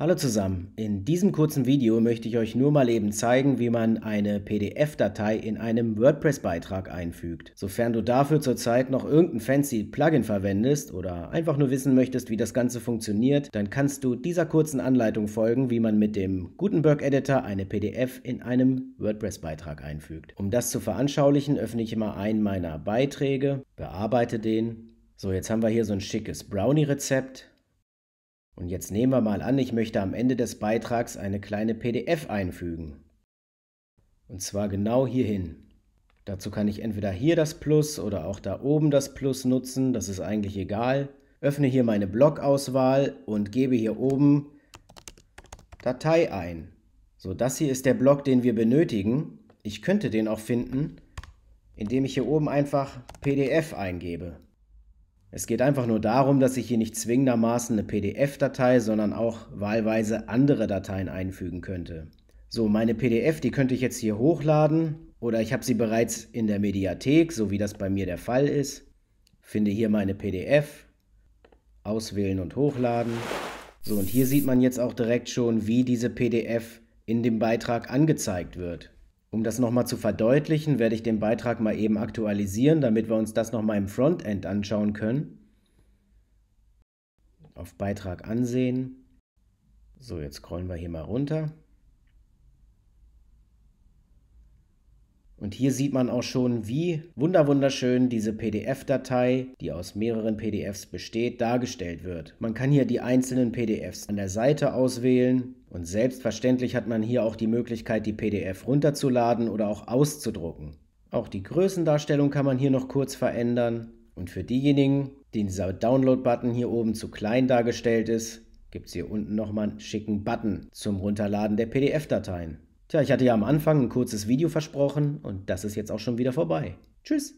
Hallo zusammen, in diesem kurzen Video möchte ich euch nur mal eben zeigen, wie man eine PDF-Datei in einem WordPress-Beitrag einfügt. Sofern du dafür zurzeit noch irgendein fancy Plugin verwendest oder einfach nur wissen möchtest, wie das Ganze funktioniert, dann kannst du dieser kurzen Anleitung folgen, wie man mit dem Gutenberg-Editor eine PDF in einem WordPress-Beitrag einfügt. Um das zu veranschaulichen, öffne ich immer einen meiner Beiträge, bearbeite den. So, jetzt haben wir hier so ein schickes Brownie-Rezept. Und jetzt nehmen wir mal an, ich möchte am Ende des Beitrags eine kleine PDF einfügen. Und zwar genau hierhin. Dazu kann ich entweder hier das Plus oder auch da oben das Plus nutzen, das ist eigentlich egal. Öffne hier meine Blockauswahl und gebe hier oben Datei ein. So, das hier ist der Block, den wir benötigen. Ich könnte den auch finden, indem ich hier oben einfach PDF eingebe. Es geht einfach nur darum, dass ich hier nicht zwingendermaßen eine PDF-Datei, sondern auch wahlweise andere Dateien einfügen könnte. So, meine PDF, die könnte ich jetzt hier hochladen oder ich habe sie bereits in der Mediathek, so wie das bei mir der Fall ist. Finde hier meine PDF, auswählen und hochladen. So, und hier sieht man jetzt auch direkt schon, wie diese PDF in dem Beitrag angezeigt wird. Um das nochmal zu verdeutlichen, werde ich den Beitrag mal eben aktualisieren, damit wir uns das nochmal im Frontend anschauen können. Auf Beitrag ansehen. So, jetzt scrollen wir hier mal runter. Und hier sieht man auch schon, wie wunderwunderschön diese PDF-Datei, die aus mehreren PDFs besteht, dargestellt wird. Man kann hier die einzelnen PDFs an der Seite auswählen und selbstverständlich hat man hier auch die Möglichkeit, die PDF runterzuladen oder auch auszudrucken. Auch die Größendarstellung kann man hier noch kurz verändern. Und für diejenigen, denen dieser Download-Button hier oben zu klein dargestellt ist, gibt es hier unten nochmal einen schicken Button zum Runterladen der PDF-Dateien. Tja, ich hatte ja am Anfang ein kurzes Video versprochen und das ist jetzt auch schon wieder vorbei. Tschüss!